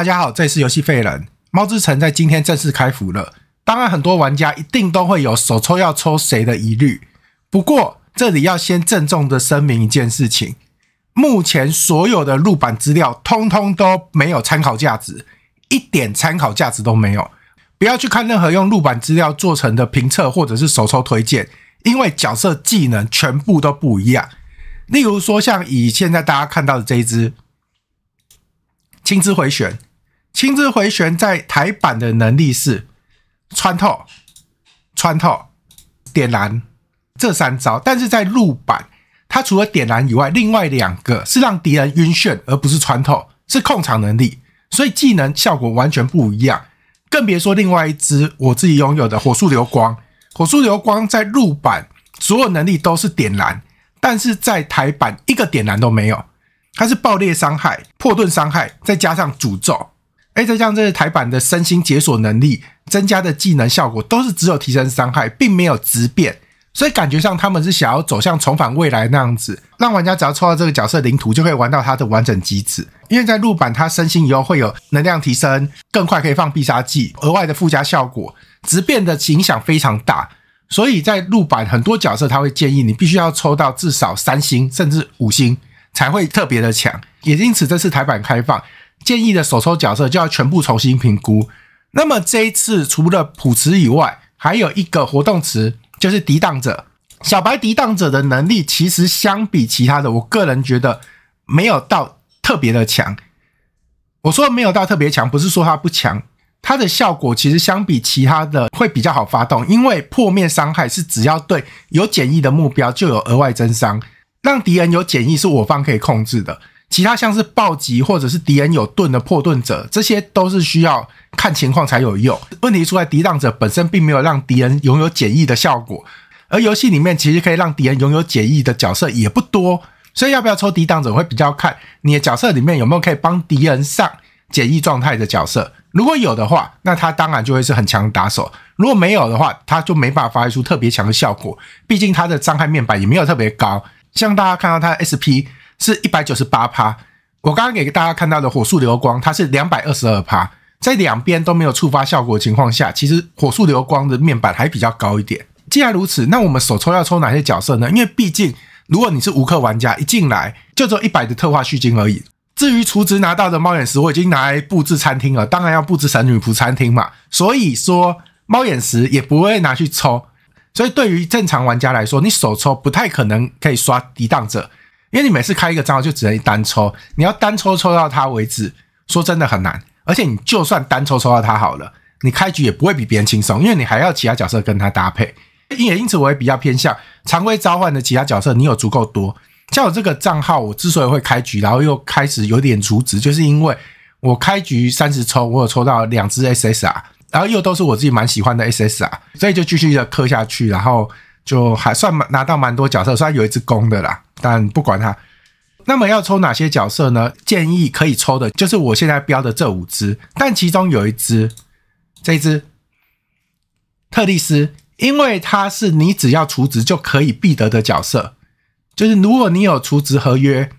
大家好，这里是游戏废人。猫之城在今天正式开服了，当然很多玩家一定都会有手抽要抽谁的疑虑。不过这里要先郑重的声明一件事情：目前所有的入版资料通通都没有参考价值，一点参考价值都没有。不要去看任何用入版资料做成的评测或者是手抽推荐，因为角色技能全部都不一样。例如说，像以现在大家看到的这一只青之回旋。青之回旋在台版的能力是穿透、穿透、点燃这三招，但是在陆版，它除了点燃以外，另外两个是让敌人晕眩，而不是穿透，是控场能力，所以技能效果完全不一样。更别说另外一只我自己拥有的火速流光，火速流光在陆版所有能力都是点燃，但是在台版一个点燃都没有，它是爆裂伤害、破盾伤害，再加上诅咒。哎，再加上这次台版的身心解锁能力增加的技能效果都是只有提升伤害，并没有直变，所以感觉上他们是想要走向重返未来那样子，让玩家只要抽到这个角色领土，就可以玩到它的完整机制。因为在入版，它身心以后会有能量提升，更快可以放必杀技，额外的附加效果，直变的影响非常大。所以在入版很多角色他会建议你必须要抽到至少三星甚至五星才会特别的强，也因此这次台版开放。建议的手抽角色就要全部重新评估。那么这一次除了普池以外，还有一个活动池，就是抵挡者小白。抵挡者的能力其实相比其他的，我个人觉得没有到特别的强。我说没有到特别强，不是说它不强，它的效果其实相比其他的会比较好发动，因为破灭伤害是只要对有简易的目标就有额外增伤，让敌人有简易是我方可以控制的。其他像是暴击或者是敌人有盾的破盾者，这些都是需要看情况才有用。问题出在抵挡者本身并没有让敌人拥有简易的效果，而游戏里面其实可以让敌人拥有简易的角色也不多，所以要不要抽抵挡者会比较看你的角色里面有没有可以帮敌人上简易状态的角色。如果有的话，那他当然就会是很强的打手；如果没有的话，他就没办法发挥出特别强的效果，毕竟他的伤害面板也没有特别高。像大家看到他 SP。是一百九十八趴。我刚刚给大家看到的火速流光，它是两百二十二趴，在两边都没有触发效果的情况下，其实火速流光的面板还比较高一点。既然如此，那我们手抽要抽哪些角色呢？因为毕竟，如果你是无氪玩家，一进来就抽一百的特化续金而已。至于厨子拿到的猫眼石，我已经拿来布置餐厅了，当然要布置神女仆餐厅嘛。所以说，猫眼石也不会拿去抽。所以对于正常玩家来说，你手抽不太可能可以刷抵挡者。因为你每次开一个账号就只能单抽，你要单抽抽到它为止，说真的很难。而且你就算单抽抽到它好了，你开局也不会比别人轻松，因为你还要其他角色跟他搭配。也因此，我也比较偏向常规召唤的其他角色。你有足够多，像我这个账号，我之所以会开局，然后又开始有点阻值，就是因为我开局三十抽，我有抽到两只 SSR，然后又都是我自己蛮喜欢的 SSR，所以就继续的磕下去，然后。就还算拿到蛮多角色，虽然有一只公的啦，但不管它。那么要抽哪些角色呢？建议可以抽的就是我现在标的这五只，但其中有一只，这一只特利斯，因为它是你只要除值就可以必得的角色，就是如果你有储值合约，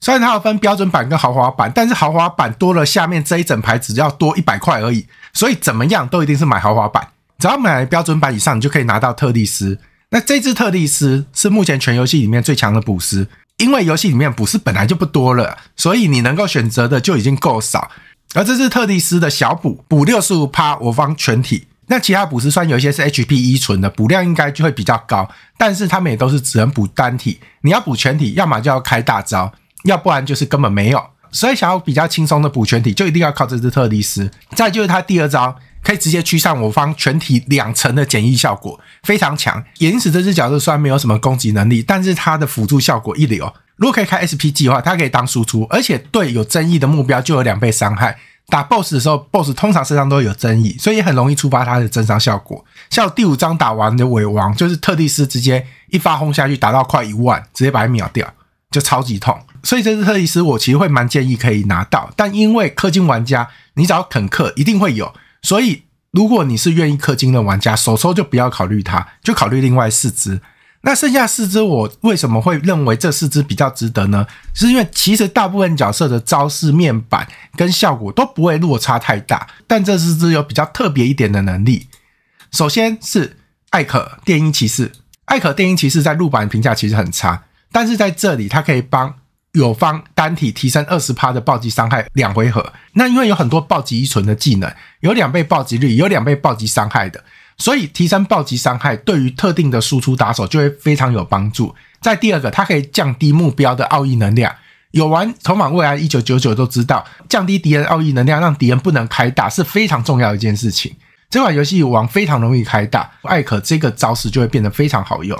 虽然它有分标准版跟豪华版，但是豪华版多了下面这一整排只要多一百块而已，所以怎么样都一定是买豪华版，只要买标准版以上，你就可以拿到特利斯。那这只特利斯是目前全游戏里面最强的捕食，因为游戏里面捕食本来就不多了，所以你能够选择的就已经够少。而这只特利斯的小捕捕六十五趴我方全体，那其他捕食算然有一些是 HP 依存的，捕量应该就会比较高，但是他们也都是只能捕单体，你要捕全体，要么就要开大招，要不然就是根本没有。所以想要比较轻松的捕全体，就一定要靠这只特利斯。再就是它第二招。可以直接驱散我方全体两层的减疫效果，非常强。岩石这只角色虽然没有什么攻击能力，但是它的辅助效果一流。如果可以开 SP 计划，它可以当输出，而且对有争议的目标就有两倍伤害。打 BOSS 的时候，BOSS 通常身上都有争议，所以很容易触发它的增伤效果。像第五章打完的尾王，就是特利斯直接一发轰下去，打到快一万，直接把它秒掉，就超级痛。所以这只特利斯我其实会蛮建议可以拿到，但因为氪金玩家，你只要肯氪，一定会有。所以，如果你是愿意氪金的玩家，手抽就不要考虑它，就考虑另外四只。那剩下四只，我为什么会认为这四只比较值得呢？是因为其实大部分角色的招式面板跟效果都不会落差太大，但这四只有比较特别一点的能力。首先是艾可电音骑士，艾可电音骑士在陆版评价其实很差，但是在这里它可以帮。友方单体提升二十趴的暴击伤害两回合，那因为有很多暴击依存的技能，有两倍暴击率，有两倍暴击伤害的，所以提升暴击伤害对于特定的输出打手就会非常有帮助。在第二个，它可以降低目标的奥义能量。有玩《重返未来一九九九》都知道，降低敌人奥义能量，让敌人不能开大是非常重要一件事情。这款游戏玩非常容易开大，艾可这个招式就会变得非常好用。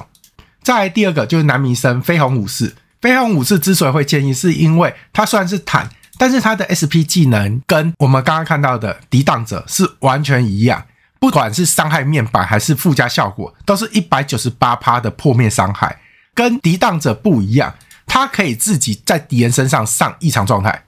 再来第二个就是南明生飞鸿武士。飞鸿武士之所以会建议，是因为他虽然是坦，但是他的 S P 技能跟我们刚刚看到的抵挡者是完全一样，不管是伤害面板还是附加效果，都是一百九十八趴的破灭伤害。跟抵挡者不一样，它可以自己在敌人身上上异常状态，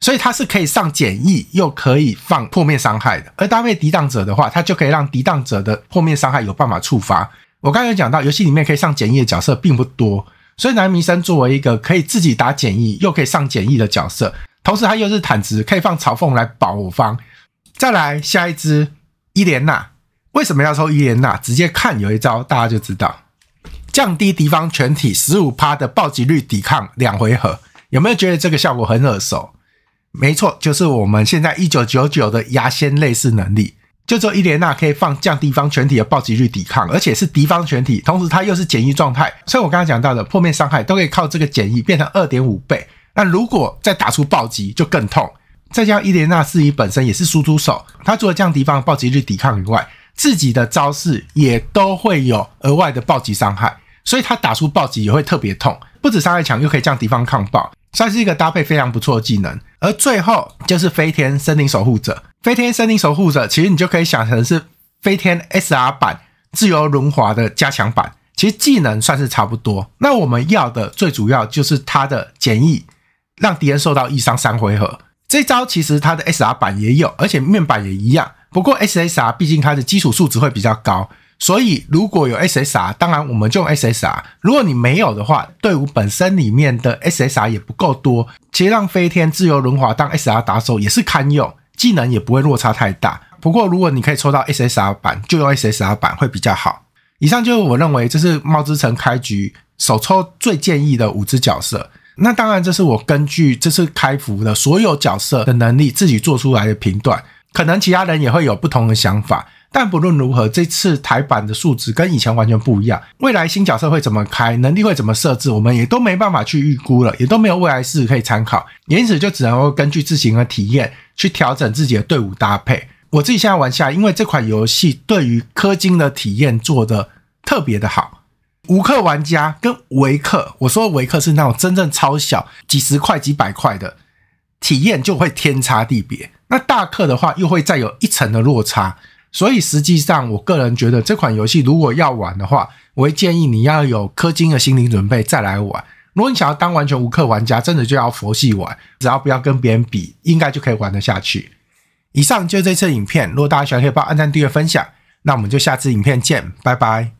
所以它是可以上简易，又可以放破灭伤害的。而搭配抵挡者的话，它就可以让抵挡者的破灭伤害有办法触发。我刚才讲到，游戏里面可以上简易的角色并不多。所以南明生作为一个可以自己打简易又可以上简易的角色，同时他又是坦直，可以放嘲讽来保我方。再来下一支伊莲娜，为什么要抽伊莲娜？直接看有一招，大家就知道，降低敌方全体十五趴的暴击率抵抗两回合。有没有觉得这个效果很耳熟？没错，就是我们现在一九九九的牙仙类似能力。就做伊莲娜可以放降低方全体的暴击率抵抗，而且是敌方全体，同时它又是简易状态，所以我刚刚讲到的破灭伤害都可以靠这个简易变成二点五倍。那如果再打出暴击就更痛。再加上伊莲娜自己本身也是输出手，她除了降低方暴击率抵抗以外，自己的招式也都会有额外的暴击伤害，所以她打出暴击也会特别痛，不止伤害强，又可以降低方抗暴，算是一个搭配非常不错的技能。而最后就是飞天森林守护者。飞天森林守护者，其实你就可以想成是飞天 S R 版自由轮滑的加强版。其实技能算是差不多。那我们要的最主要就是它的简易，让敌人受到一伤三回合。这招其实它的 S R 版也有，而且面板也一样。不过 S S R 毕竟它的基础数值会比较高，所以如果有 S S R，当然我们就用 S S R。如果你没有的话，队伍本身里面的 S S R 也不够多，其实让飞天自由轮滑当 S R 打手也是堪用。技能也不会落差太大。不过，如果你可以抽到 SSR 版，就用 SSR 版会比较好。以上就是我认为这是猫之城开局首抽最建议的五只角色。那当然，这是我根据这次开服的所有角色的能力自己做出来的评断，可能其他人也会有不同的想法。但不论如何，这次台版的数值跟以前完全不一样。未来新角色会怎么开，能力会怎么设置，我们也都没办法去预估了，也都没有未来史可以参考，因此就只能够根据自行的体验。去调整自己的队伍搭配。我自己现在玩下，因为这款游戏对于氪金的体验做的特别的好。无氪玩家跟维克，我说维克是那种真正超小，几十块、几百块的，体验就会天差地别。那大氪的话，又会再有一层的落差。所以实际上，我个人觉得这款游戏如果要玩的话，我会建议你要有氪金的心理准备再来玩。如果你想要当完全无氪玩家，真的就要佛系玩，只要不要跟别人比，应该就可以玩得下去。以上就这次影片，如果大家喜欢，可以帮按赞、订阅、分享，那我们就下次影片见，拜拜。